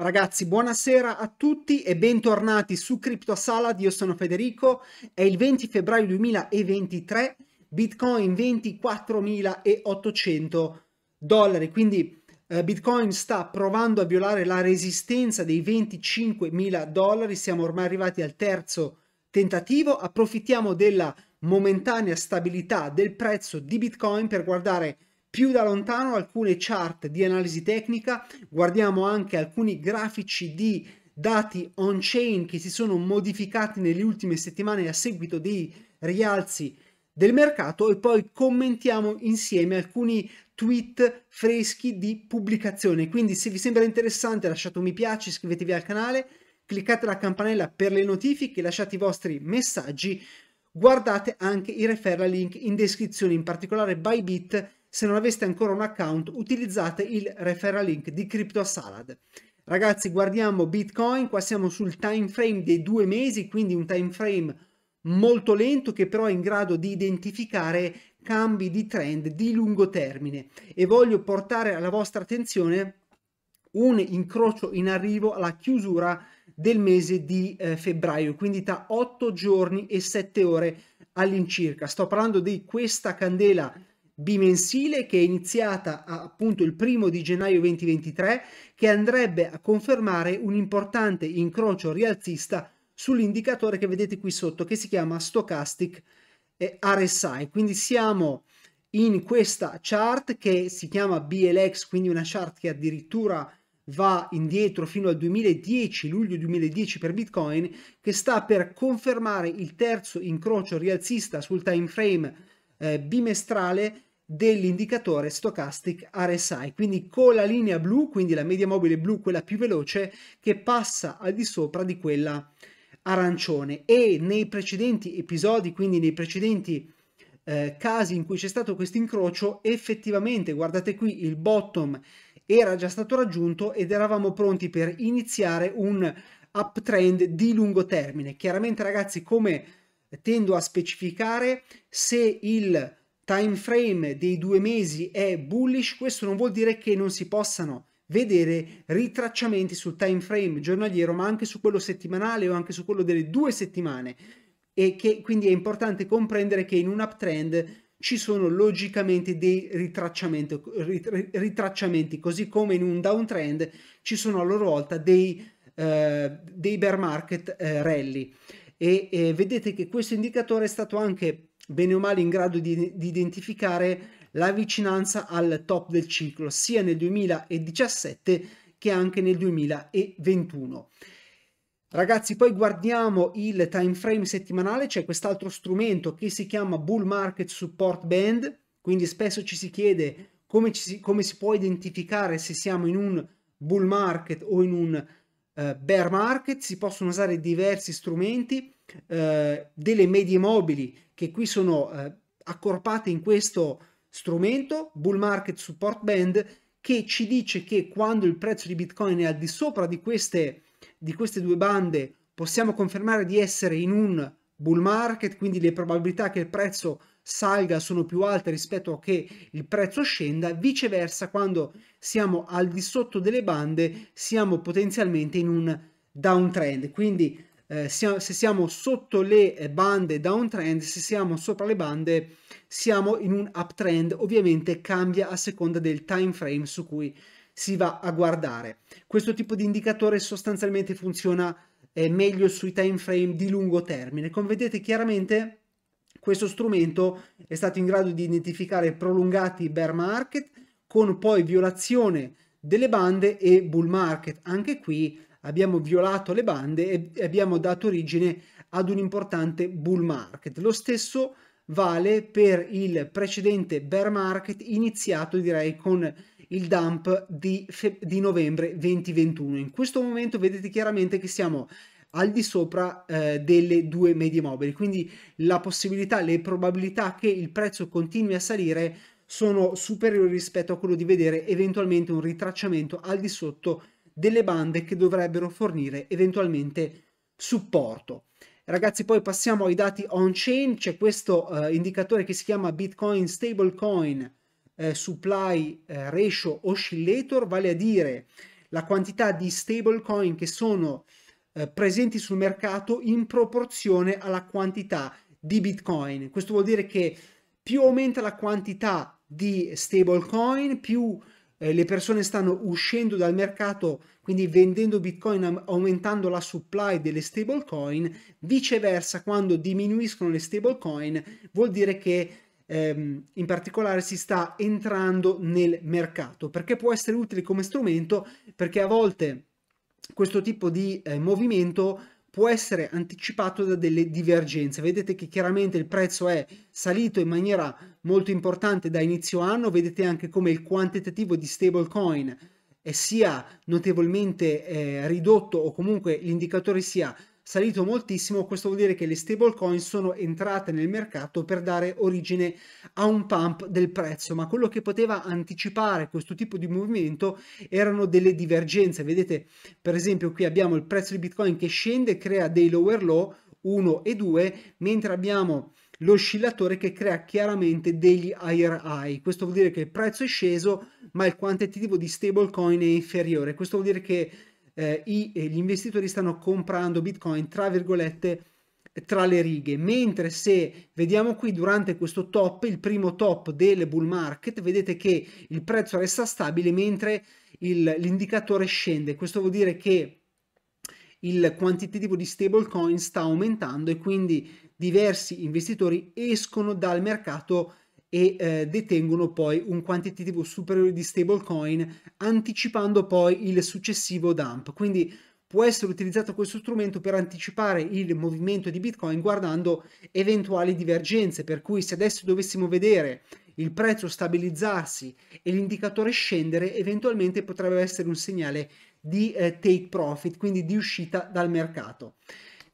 Ragazzi, buonasera a tutti e bentornati su Crypto Salad. Io sono Federico. È il 20 febbraio 2023, Bitcoin 24.800 dollari. Quindi eh, Bitcoin sta provando a violare la resistenza dei 25.000 dollari. Siamo ormai arrivati al terzo tentativo. Approfittiamo della momentanea stabilità del prezzo di Bitcoin per guardare più da lontano alcune chart di analisi tecnica, guardiamo anche alcuni grafici di dati on-chain che si sono modificati nelle ultime settimane a seguito dei rialzi del mercato e poi commentiamo insieme alcuni tweet freschi di pubblicazione. Quindi se vi sembra interessante lasciate un mi piace, iscrivetevi al canale, cliccate la campanella per le notifiche, lasciate i vostri messaggi, guardate anche i referral link in descrizione, in particolare Bybit se non aveste ancora un account, utilizzate il referral link di CryptoSalad. Ragazzi, guardiamo Bitcoin, qua siamo sul time frame dei due mesi, quindi un time frame molto lento che però è in grado di identificare cambi di trend di lungo termine e voglio portare alla vostra attenzione un incrocio in arrivo alla chiusura del mese di eh, febbraio, quindi tra 8 giorni e 7 ore all'incirca. Sto parlando di questa candela bimensile che è iniziata a, appunto il primo di gennaio 2023 che andrebbe a confermare un importante incrocio rialzista sull'indicatore che vedete qui sotto che si chiama Stochastic eh, RSI. Quindi siamo in questa chart che si chiama BLX, quindi una chart che addirittura va indietro fino al 2010, luglio 2010 per Bitcoin, che sta per confermare il terzo incrocio rialzista sul time frame eh, bimestrale dell'indicatore Stochastic RSI, quindi con la linea blu, quindi la media mobile blu, quella più veloce, che passa al di sopra di quella arancione e nei precedenti episodi, quindi nei precedenti eh, casi in cui c'è stato questo incrocio, effettivamente, guardate qui, il bottom era già stato raggiunto ed eravamo pronti per iniziare un uptrend di lungo termine. Chiaramente ragazzi, come tendo a specificare, se il time frame dei due mesi è bullish, questo non vuol dire che non si possano vedere ritracciamenti sul time frame giornaliero, ma anche su quello settimanale o anche su quello delle due settimane. E che quindi è importante comprendere che in un uptrend ci sono logicamente dei ritracciamenti, ritracciamenti così come in un downtrend ci sono a loro volta dei, eh, dei bear market eh, rally. E, e vedete che questo indicatore è stato anche bene o male in grado di, di identificare la vicinanza al top del ciclo sia nel 2017 che anche nel 2021. Ragazzi, poi guardiamo il time frame settimanale, c'è quest'altro strumento che si chiama Bull Market Support Band, quindi spesso ci si chiede come, si, come si, può identificare se siamo in un bull market o in un uh, bear market, si possono usare diversi strumenti, eh, delle medie mobili che qui sono eh, accorpate in questo strumento, bull market support band, che ci dice che quando il prezzo di Bitcoin è al di sopra di queste, di queste due bande possiamo confermare di essere in un bull market, quindi le probabilità che il prezzo salga sono più alte rispetto a che il prezzo scenda, viceversa quando siamo al di sotto delle bande siamo potenzialmente in un downtrend. Quindi eh, se siamo sotto le bande downtrend, se siamo sopra le bande siamo in un uptrend, ovviamente cambia a seconda del time frame su cui si va a guardare. Questo tipo di indicatore sostanzialmente funziona eh, meglio sui time frame di lungo termine. Come vedete chiaramente questo strumento è stato in grado di identificare prolungati bear market con poi violazione delle bande e bull market. Anche qui abbiamo violato le bande e abbiamo dato origine ad un importante bull market. Lo stesso vale per il precedente bear market iniziato direi con il dump di, di novembre 2021. In questo momento vedete chiaramente che siamo al di sopra eh, delle due medie mobili, quindi la possibilità, le probabilità che il prezzo continui a salire sono superiori rispetto a quello di vedere eventualmente un ritracciamento al di sotto delle bande che dovrebbero fornire eventualmente supporto. Ragazzi, poi passiamo ai dati on-chain, c'è questo eh, indicatore che si chiama Bitcoin Stablecoin eh, Supply eh, Ratio Oscillator, vale a dire la quantità di stablecoin che sono eh, presenti sul mercato in proporzione alla quantità di Bitcoin. Questo vuol dire che più aumenta la quantità di stablecoin, più eh, le persone stanno uscendo dal mercato, quindi vendendo Bitcoin aumentando la supply delle stablecoin, viceversa quando diminuiscono le stablecoin vuol dire che ehm, in particolare si sta entrando nel mercato, perché può essere utile come strumento, perché a volte questo tipo di eh, movimento può essere anticipato da delle divergenze. Vedete che chiaramente il prezzo è salito in maniera molto importante da inizio anno, vedete anche come il quantitativo di stablecoin eh, sia notevolmente eh, ridotto o comunque l'indicatore sia salito moltissimo, questo vuol dire che le stablecoin sono entrate nel mercato per dare origine a un pump del prezzo, ma quello che poteva anticipare questo tipo di movimento erano delle divergenze. Vedete, per esempio, qui abbiamo il prezzo di Bitcoin che scende e crea dei lower low 1 e 2, mentre abbiamo l'oscillatore che crea chiaramente degli higher high. Questo vuol dire che il prezzo è sceso, ma il quantitativo di stablecoin è inferiore. Questo vuol dire che eh, i, eh, gli investitori stanno comprando Bitcoin, tra virgolette, tra le righe, mentre se vediamo qui durante questo top, il primo top del bull market, vedete che il prezzo resta stabile mentre il, l'indicatore scende. Questo vuol dire che il quantitativo di stablecoin sta aumentando e quindi diversi investitori escono dal mercato e eh, detengono poi un quantitativo superiore di stablecoin anticipando poi il successivo dump. Quindi può essere utilizzato questo strumento per anticipare il movimento di Bitcoin guardando eventuali divergenze, per cui se adesso dovessimo vedere il prezzo stabilizzarsi e l'indicatore scendere, eventualmente potrebbe essere un segnale di eh, take profit, quindi di uscita dal mercato.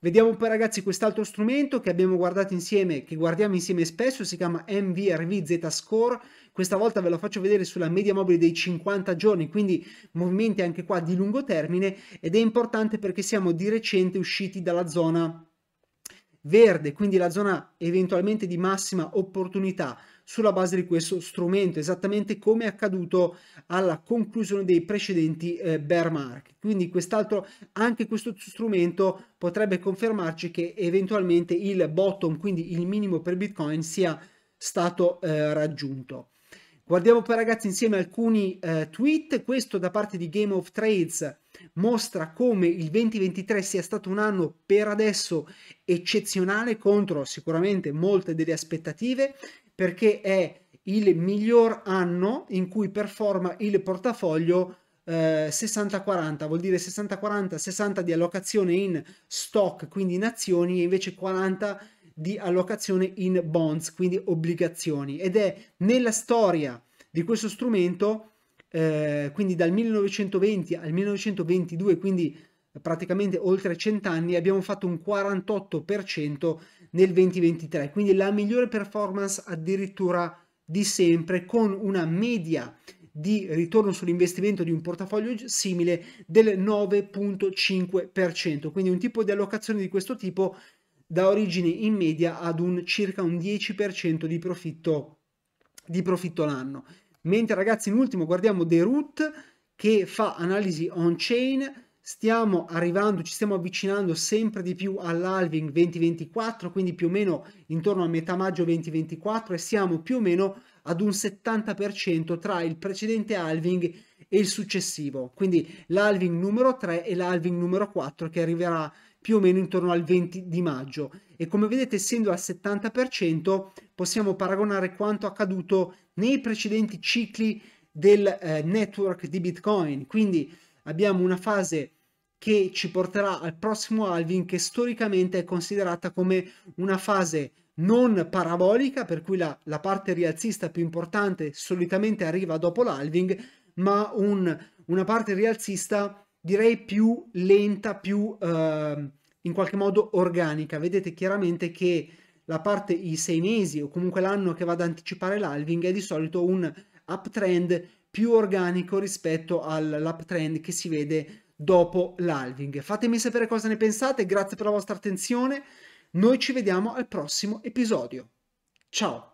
Vediamo poi ragazzi quest'altro strumento che abbiamo guardato insieme, che guardiamo insieme spesso, si chiama MVRVZ Score, questa volta ve lo faccio vedere sulla media mobile dei 50 giorni, quindi movimenti anche qua di lungo termine ed è importante perché siamo di recente usciti dalla zona verde, quindi la zona eventualmente di massima opportunità sulla base di questo strumento, esattamente come è accaduto alla conclusione dei precedenti eh, bear market. Quindi quest'altro, anche questo strumento potrebbe confermarci che eventualmente il bottom, quindi il minimo per Bitcoin, sia stato eh, raggiunto. Guardiamo poi ragazzi insieme alcuni eh, tweet, questo da parte di Game of Trades mostra come il 2023 sia stato un anno per adesso eccezionale contro sicuramente molte delle aspettative perché è il miglior anno in cui performa il portafoglio eh, 60-40, vuol dire 60-40, 60 di allocazione in stock, quindi in azioni, e invece 40 di allocazione in bonds, quindi obbligazioni. Ed è nella storia di questo strumento, eh, quindi dal 1920 al 1922, quindi praticamente oltre 100 anni, abbiamo fatto un 48% nel 2023, quindi la migliore performance addirittura di sempre con una media di ritorno sull'investimento di un portafoglio simile del 9.5%, quindi un tipo di allocazione di questo tipo dà origine in media ad un circa un 10% di profitto, di profitto l'anno. Mentre ragazzi in ultimo guardiamo The Root che fa analisi on-chain, stiamo arrivando, ci stiamo avvicinando sempre di più all'alving 2024, quindi più o meno intorno a metà maggio 2024 e siamo più o meno ad un 70% tra il precedente halving e il successivo, quindi l'halving numero 3 e l'halving numero 4 che arriverà più o meno intorno al 20 di maggio e come vedete essendo al 70% possiamo paragonare quanto accaduto nei precedenti cicli del eh, network di Bitcoin, quindi abbiamo una fase che ci porterà al prossimo Alvin che storicamente è considerata come una fase non parabolica, per cui la, la parte rialzista più importante solitamente arriva dopo l'Alving, ma un, una parte rialzista direi più lenta, più eh, in qualche modo organica. Vedete chiaramente che la parte i sei mesi o comunque l'anno che va ad anticipare l'alving è di solito un uptrend più organico rispetto all'uptrend che si vede dopo l'alving. Fatemi sapere cosa ne pensate, grazie per la vostra attenzione, noi ci vediamo al prossimo episodio. Ciao!